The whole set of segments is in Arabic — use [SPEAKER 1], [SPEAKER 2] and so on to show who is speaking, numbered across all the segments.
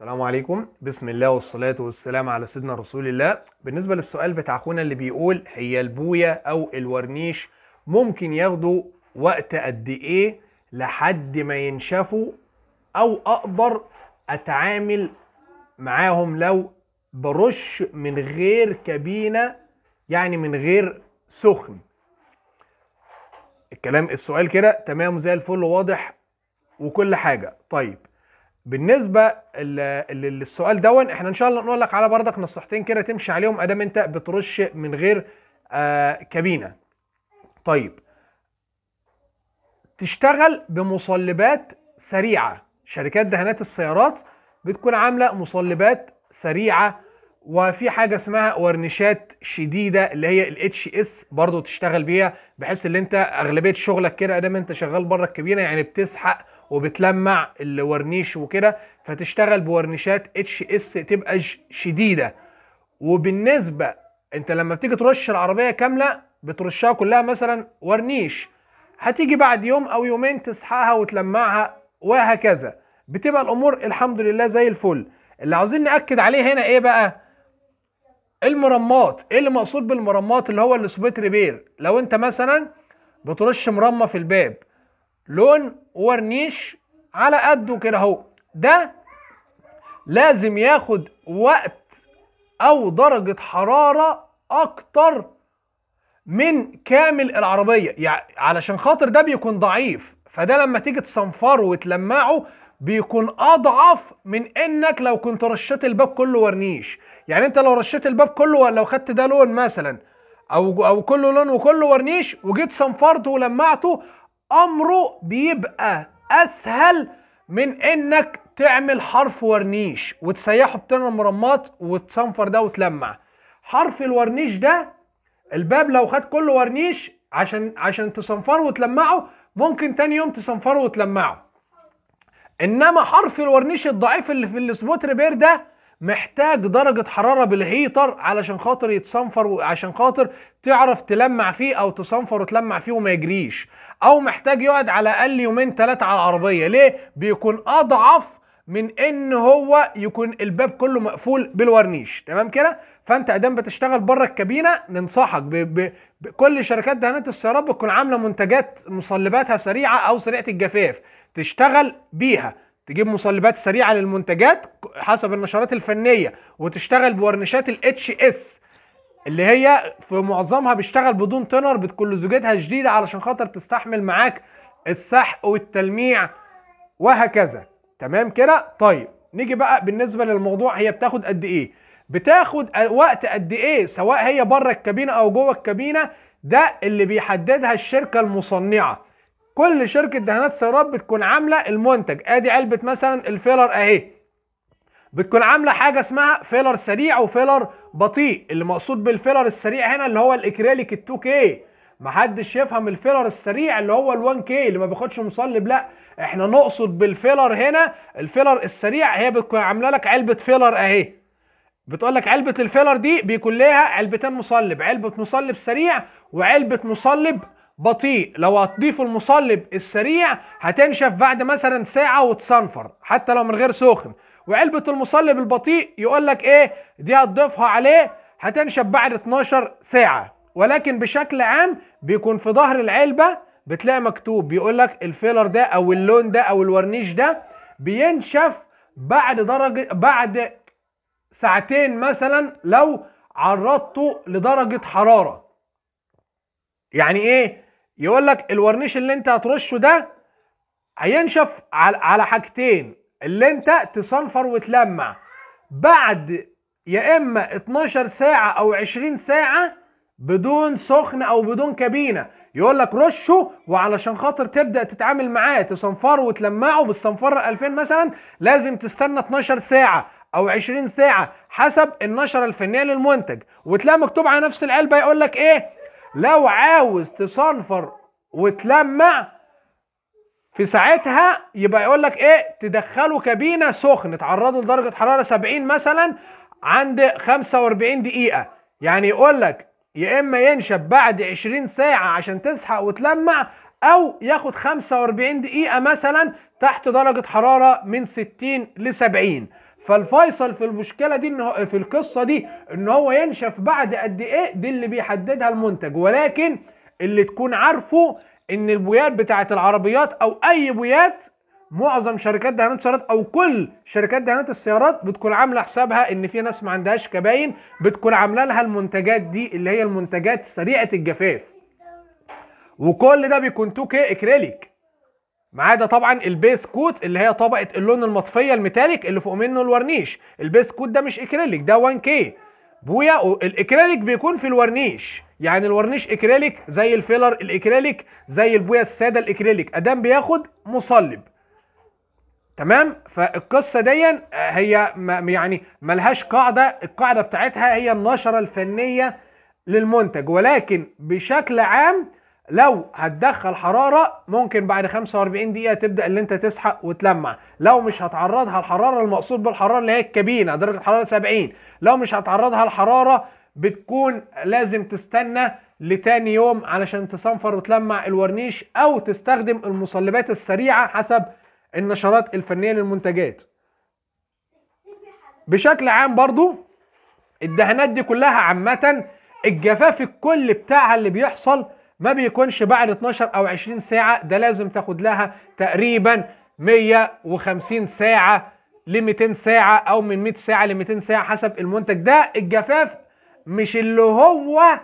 [SPEAKER 1] السلام عليكم بسم الله والصلاة والسلام على سيدنا رسول الله بالنسبة للسؤال بتاع اخونا اللي بيقول هي البوية او الورنيش ممكن ياخدوا وقت قد ايه لحد ما ينشفوا او اقدر اتعامل معاهم لو برش من غير كابينة يعني من غير سخن الكلام السؤال كده تمام زي الفل واضح وكل حاجة طيب بالنسبه للسؤال دون احنا ان شاء الله نقول لك على بردك نصيحتين كده تمشي عليهم ادام انت بترش من غير آه، كابينه طيب تشتغل بمصلبات سريعه شركات دهانات السيارات بتكون عامله مصلبات سريعه وفي حاجه اسمها ورنيشات شديده اللي هي الاتش اس برضو تشتغل بيها بحيث ان انت اغلبيه شغلك كده ادام انت شغال بره الكابينه يعني بتسحق وبتلمع الورنيش وكده فتشتغل بورنيشات اتش اس تبقى شديده وبالنسبه انت لما بتيجي ترش العربيه كامله بترشها كلها مثلا ورنيش هتيجي بعد يوم او يومين تسحقها وتلمعها وهكذا بتبقى الامور الحمد لله زي الفل اللي عاوزين ناكد عليه هنا ايه بقى المرمات ايه اللي مقصود بالمرمات اللي هو السبيت ريبير لو انت مثلا بترش مرمى في الباب لون ورنيش على قده كده اهو ده لازم ياخد وقت او درجة حرارة اكتر من كامل العربية يعني علشان خاطر ده بيكون ضعيف فده لما تيجي تصنفره وتلمعه بيكون اضعف من انك لو كنت رشيت الباب كله ورنيش يعني انت لو رشيت الباب كله لو خدت ده لون مثلا او او كله لون وكله ورنيش وجيت صنفرته ولمعته امره بيبقى اسهل من انك تعمل حرف ورنيش وتسيحه بتمن المرمات وتصنفر ده وتلمع حرف الورنيش ده الباب لو خد كل ورنيش عشان عشان تصنفره وتلمعه ممكن تاني يوم تصنفره وتلمعه انما حرف الورنيش الضعيف اللي في السبوت ريبير ده محتاج درجة حرارة بالهيتر علشان خاطر يتصنفر وعشان خاطر تعرف تلمع فيه او تصنفر وتلمع فيه وما يجريش او محتاج يقعد على الاقل يومين ثلاثه على العربيه ليه بيكون اضعف من ان هو يكون الباب كله مقفول بالورنيش تمام كده فانت ادام بتشتغل بره الكابينه ننصحك ب... ب... بكل شركات دهانات السيارات بتكون عامله منتجات مصلباتها سريعه او سريعه الجفاف تشتغل بيها تجيب مصلبات سريعه للمنتجات حسب النشرات الفنيه وتشتغل بورنيشات الاتش اس اللي هي في معظمها بيشتغل بدون تنر بتكون لزوجتها شديده علشان خاطر تستحمل معاك السحق والتلميع وهكذا تمام كده طيب نيجي بقى بالنسبه للموضوع هي بتاخد قد ايه بتاخد وقت قد ايه سواء هي بره الكابينه او جوه الكابينه ده اللي بيحددها الشركه المصنعه كل شركه دهانات سيارات بتكون عامله المنتج ادي علبه مثلا الفيلر اهي بتكون عامله حاجه اسمها فيلر سريع وفيلر بطيء اللي مقصود بالفيلر السريع هنا اللي هو الاكريليك ال 2K محدش يفهم الفيلر السريع اللي هو ال 1K اللي ما بياخدش مصلب لا احنا نقصد بالفيلر هنا الفيلر السريع هي بتكون عامله لك علبه فيلر اهي بتقول لك علبه الفيلر دي بيكون ليها علبتين مصلب علبه مصلب سريع وعلبه مصلب بطيء لو هتضيف المصلب السريع هتنشف بعد مثلا ساعه وتصنفر حتى لو من غير سخن وعلبة المصلب البطيء يقول لك ايه دي هتضيفها عليه هتنشف بعد 12 ساعة ولكن بشكل عام بيكون في ظهر العلبة بتلاقي مكتوب بيقول لك الفيلر ده او اللون ده او الورنيش ده بينشف بعد درجة بعد ساعتين مثلا لو عرضته لدرجة حرارة يعني ايه يقول لك الورنيش اللي انت هترشه ده هينشف على حاجتين اللي انت تصنفر وتلمع بعد يا اما 12 ساعه او 20 ساعه بدون سخن او بدون كابينه يقول لك رشه وعلشان خاطر تبدا تتعامل معاه تصنفره وتلمعه بالصنفره 2000 مثلا لازم تستنى 12 ساعه او 20 ساعه حسب النشره الفنيه للمنتج وتلاقي مكتوب على نفس العلبه يقول لك ايه لو عاوز تصنفر وتلمع في ساعتها يبقى يقول لك ايه تدخله كابينه سخن تعرضه لدرجه حراره 70 مثلا عند 45 دقيقه يعني يقول لك يا اما ينشف بعد 20 ساعه عشان تسحق وتلمع او ياخد 45 دقيقه مثلا تحت درجه حراره من 60 ل 70 فالفيصل في المشكله دي انه في القصه دي ان هو ينشف بعد قد ايه دي اللي بيحددها المنتج ولكن اللي تكون عارفه ان البويات بتاعه العربيات او اي بويات معظم شركات دهانات السيارات او كل شركات دهانات السيارات بتكون عامله حسابها ان في ناس ما عندهاش كباين بتكون عامله لها المنتجات دي اللي هي المنتجات سريعه الجفاف وكل ده بيكون 2 كي اكريليك ما عدا طبعا البيس كوت اللي هي طبقه اللون المطفيه الميتاليك اللي فوق منه الورنيش البيس كوت ده مش اكريليك ده 1 كي بويا الاكريليك بيكون في الورنيش يعني الورنيش اكريليك زي الفيلر الاكريليك زي البويا الساده الاكريليك ادام بياخد مصلب تمام فالقصه دي آه، هي يعني ملهاش قاعده القاعده بتاعتها هي النشره الفنيه للمنتج ولكن بشكل عام لو هتدخل حراره ممكن بعد 45 دقيقه تبدا اللي انت تسحق وتلمع لو مش هتعرضها الحراره المقصود بالحراره اللي هي الكابينه درجه الحراره 70 لو مش هتعرضها الحراره بتكون لازم تستنى لتاني يوم علشان تصنفر وتلمع الورنيش او تستخدم المصلبات السريعه حسب النشرات الفنيه للمنتجات بشكل عام برضو الدهانات دي كلها عامه الجفاف الكلي بتاعها اللي بيحصل ما بيكونش بعد 12 او 20 ساعه ده لازم تاخد لها تقريبا 150 ساعه ل 200 ساعه او من 100 ساعه ل 200 ساعه حسب المنتج ده الجفاف مش اللي هو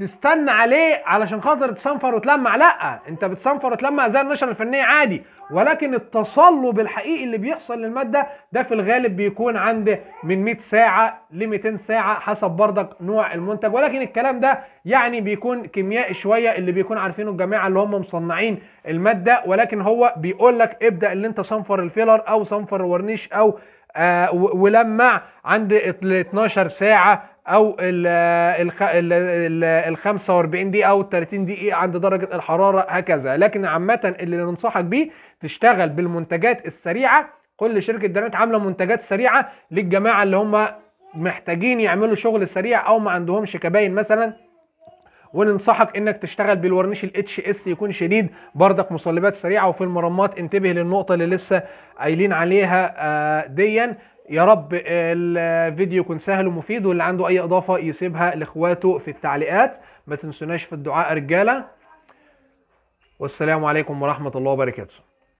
[SPEAKER 1] تستنى عليه علشان خاطر تصنفر وتلمع لا انت بتصنفر وتلمع زي النشره الفنيه عادي ولكن التصلب الحقيقي اللي بيحصل للماده ده في الغالب بيكون عند من 100 ساعه ل 200 ساعه حسب بردك نوع المنتج ولكن الكلام ده يعني بيكون كيميائي شويه اللي بيكون عارفينه الجماعه اللي هم مصنعين الماده ولكن هو بيقول لك ابدا اللي انت صنفر الفيلر او صنفر الورنيش او آه ولمع عند 12 ساعه او ال ال ال 45 دقيقه او 30 دقيقه عند درجه الحراره هكذا لكن عامه اللي ننصحك بيه تشتغل بالمنتجات السريعه كل شركه درنت عامله منتجات سريعه للجماعه اللي هم محتاجين يعملوا شغل سريع او ما عندهمش كباين مثلا وننصحك انك تشتغل بالورنيش الاتش اس يكون شديد بردك مصلبات سريعه وفي المرمات انتبه للنقطه اللي لسه قايلين عليها آه، ديا يا رب الفيديو يكون سهل ومفيد واللي عنده اي اضافه يسيبها لاخواته في التعليقات ما تنسوناش في الدعاء رجاله والسلام عليكم ورحمه الله وبركاته